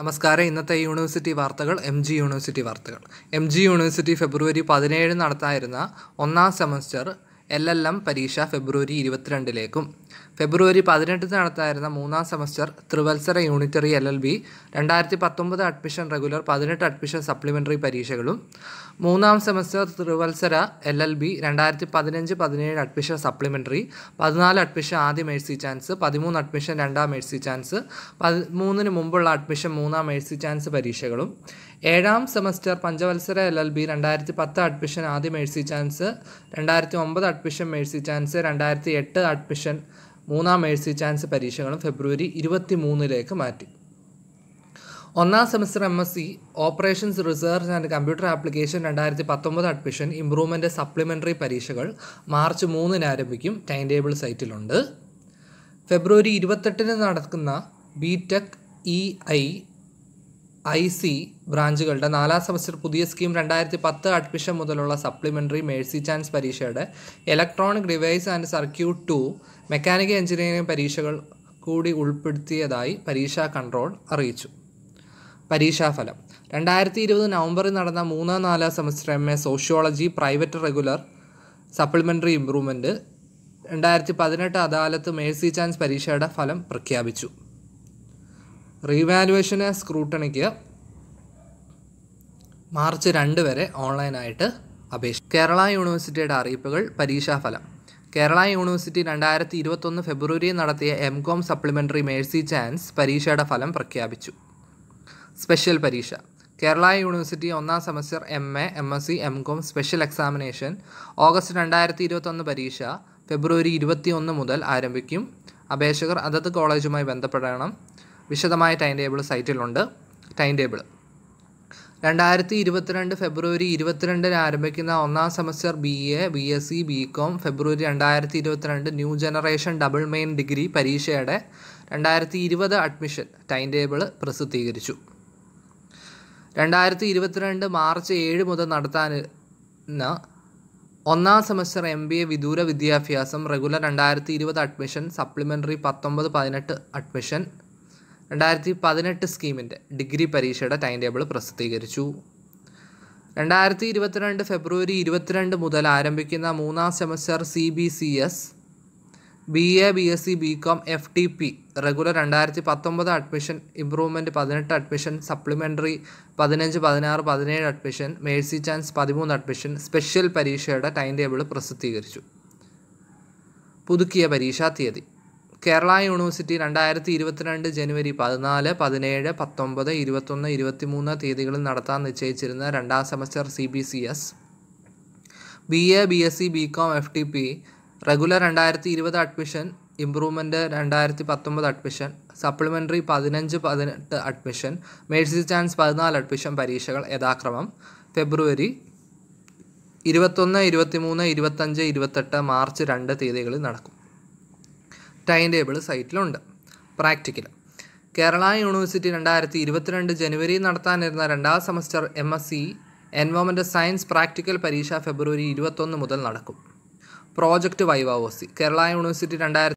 നമസ്കാരം ഇന്നത്തെ യൂണിവേഴ്സിറ്റി വാർത്തകൾ എം ജി യൂണിവേഴ്സിറ്റി വാർത്തകൾ എം ജി യൂണിവേഴ്സിറ്റി ഫെബ്രുവരി പതിനേഴ് നടത്തായിരുന്ന ഒന്നാം സെമസ്റ്റർ എൽ എൽ എം പരീക്ഷ ഫെബ്രുവരി ഇരുപത്തിരണ്ടിലേക്കും ഫെബ്രുവരി പതിനെട്ടിന് നടത്തായിരുന്ന മൂന്നാം സെമസ്റ്റർ ത്രിവത്സര യൂണിറ്ററി എൽ എൽ ബി രണ്ടായിരത്തി പത്തൊമ്പത് അഡ്മിഷൻ റെഗുലർ പതിനെട്ട് അഡ്മിഷൻ സപ്ലിമെൻ്ററി പരീക്ഷകളും മൂന്നാം സെമസ്റ്റർ ത്രിവത്സര എൽ എൽ ബി രണ്ടായിരത്തി പതിനഞ്ച് പതിനേഴ് അഡ്മിഷൻ സപ്ലിമെൻ്ററി പതിനാല് അഡ്മിഷൻ ആദ്യ മേഴ്സി ചാൻസ് പതിമൂന്ന് അഡ്മിഷൻ രണ്ടാം മേഴ്സി ചാൻസ് പതിമൂന്നിന് മുമ്പുള്ള അഡ്മിഷൻ മൂന്നാം മേഴ്സി ചാൻസ് പരീക്ഷകളും ഏഴാം സെമസ്റ്റർ പഞ്ചവത്സര എൽ എൽ ബി രണ്ടായിരത്തി പത്ത് അഡ്മിഷൻ ആദ്യ മേഴ്സി ചാൻസ് രണ്ടായിരത്തി ഒമ്പത് അഡ്മിഷൻ മേഴ്സി ചാൻസ് രണ്ടായിരത്തി എട്ട് അഡ്മിഷൻ മൂന്നാം മേഴ്സി ചാൻസ് പരീക്ഷകളും ഫെബ്രുവരി ഇരുപത്തി മൂന്നിലേക്ക് മാറ്റി ഒന്നാം semester M S C operations research and computer application രണ്ടായിരത്തി പത്തൊമ്പത് അഡ്മിഷൻ ഇംപ്രൂവ്മെൻ്റ് സപ്ലിമെൻ്ററി പരീക്ഷകൾ മാർച്ച് മൂന്നിന് ആരംഭിക്കും ടൈം ടേബിൾ സൈറ്റിലുണ്ട് ഫെബ്രുവരി ഇരുപത്തെട്ടിന് നടക്കുന്ന B tech E I I C ബ്രാഞ്ചുകളുടെ നാലാം സെമസ്റ്റർ പുതിയ സ്കീം രണ്ടായിരത്തി പത്ത് അഡ്മിഷൻ മുതലുള്ള സപ്ലിമെൻ്ററി മേഴ്സി ചാൻസ് പരീക്ഷയുടെ electronic device and circuit to mechanical engineering പരീക്ഷകൾ കൂടി ഉൾപ്പെടുത്തിയതായി പരീക്ഷാ കൺട്രോൾ അറിയിച്ചു പരീക്ഷാഫലം രണ്ടായിരത്തി ഇരുപത് നവംബറിൽ നടന്ന മൂന്നാം നാലാം semester M A sociology private regular supplementary improvement രണ്ടായിരത്തി പതിനെട്ട് അദാലത്ത് മേഴ്സി ചാൻസ് പരീക്ഷയുടെ ഫലം പ്രഖ്യാപിച്ചു റീവാലുവേഷന് സ്ക്രൂട്ടണിക്ക് മാർച്ച് രണ്ട് വരെ ഓൺലൈനായിട്ട് അപേക്ഷ കേരള യൂണിവേഴ്സിറ്റിയുടെ അറിയിപ്പുകൾ പരീക്ഷാഫലം കേരള യൂണിവേഴ്സിറ്റി രണ്ടായിരത്തി ഇരുപത്തൊന്ന് ഫെബ്രുവരിയിൽ നടത്തിയ M com supplementary mercy chance പരീക്ഷയുടെ ഫലം പ്രഖ്യാപിച്ചു സ്പെഷ്യൽ പരീക്ഷ കേരള യൂണിവേഴ്സിറ്റി ഒന്നാം semester M A M S C M com special examination August രണ്ടായിരത്തി ഇരുപത്തൊന്ന് പരീക്ഷ ഫെബ്രുവരി ഇരുപത്തിയൊന്ന് മുതൽ ആരംഭിക്കും അപേക്ഷകർ അതത് കോളേജുമായി ബന്ധപ്പെടണം വിശദമായ ടൈം ടേബിൾ സൈറ്റിലുണ്ട് ടൈം ടേബിൾ രണ്ടായിരത്തി ഇരുപത്തിരണ്ട് ഫെബ്രുവരി ഇരുപത്തിരണ്ടിന് ആരംഭിക്കുന്ന ഒന്നാം semester B A B S C B com February രണ്ടായിരത്തി ഇരുപത്തിരണ്ട് new generation double main degree പരീക്ഷയുടെ രണ്ടായിരത്തി ഇരുപത് അഡ്മിഷൻ ടൈം ടേബിൾ പ്രസിദ്ധീകരിച്ചു രണ്ടായിരത്തി ഇരുപത്തിരണ്ട് മാർച്ച് ഏഴ് മുതൽ നടത്താനിരുന്ന ഒന്നാം സെമസ്റ്റർ എം ബി എ വിദൂര വിദ്യാഭ്യാസം റെഗുലർ രണ്ടായിരത്തി ഇരുപത് അഡ്മിഷൻ സപ്ലിമെൻ്ററി പത്തൊമ്പത് പതിനെട്ട് അഡ്മിഷൻ രണ്ടായിരത്തി പതിനെട്ട് സ്കീമിൻ്റെ ഡിഗ്രി പരീക്ഷയുടെ ടൈം ടേബിൾ പ്രസിദ്ധീകരിച്ചു രണ്ടായിരത്തി ഇരുപത്തിരണ്ട് ഫെബ്രുവരി ഇരുപത്തിരണ്ട് മുതൽ ആരംഭിക്കുന്ന മൂന്നാം semester C B C S B A B S C B com F T P regular രണ്ടായിരത്തി പത്തൊമ്പത് അഡ്മിഷൻ ഇംപ്രൂവ്മെൻറ്റ് പതിനെട്ട് അഡ്മിഷൻ സപ്ലിമെൻ്ററി പതിനഞ്ച് പതിനാറ് പതിനേഴ് അഡ്മിഷൻ മേഴ്സി ചാൻസ് പതിമൂന്ന് അഡ്മിഷൻ സ്പെഷ്യൽ പരീക്ഷയുടെ ടൈം ടേബിൾ പ്രസിദ്ധീകരിച്ചു പുതുക്കിയ പരീക്ഷാ തീയതി കേരള യൂണിവേഴ്സിറ്റി രണ്ടായിരത്തി ഇരുപത്തിരണ്ട് ജനുവരി പതിനാല് പതിനേഴ് പത്തൊമ്പത് ഇരുപത്തൊന്ന് ഇരുപത്തിമൂന്ന് തീയതികളിൽ നടത്താൻ നിശ്ചയിച്ചിരുന്ന രണ്ടാം semester C B C S B A B S C B com F T P regular രണ്ടായിരത്തി ഇരുപത് അഡ്മിഷൻ ഇംപ്രൂവ്മെൻറ്റ് രണ്ടായിരത്തി പത്തൊമ്പത് അഡ്മിഷൻ സപ്ലിമെൻ്ററി പതിനഞ്ച് പതിനെട്ട് അഡ്മിഷൻ മേഴ്സി ചാൻസ് പതിനാല് അഡ്മിഷൻ പരീക്ഷകൾ യഥാക്രമം ഫെബ്രുവരി ഇരുപത്തൊന്ന് ഇരുപത്തിമൂന്ന് ഇരുപത്തഞ്ച് ഇരുപത്തെട്ട് മാർച്ച് രണ്ട് തീയതികളിൽ നടക്കും ടൈം ടേബിൾ സൈറ്റിലുണ്ട് പ്രാക്ടിക്കൽ കേരള യൂണിവേഴ്സിറ്റി രണ്ടായിരത്തി ഇരുപത്തിരണ്ട് ജനുവരി നടത്താനിരുന്ന രണ്ടാം semester M S C environment science practical പരീക്ഷ ഫെബ്രുവരി ഇരുപത്തൊന്ന് മുതൽ നടക്കും പ്രോജക്റ്റ് വൈവാവോസി കേരള യൂണിവേഴ്സിറ്റി രണ്ടായിരത്തി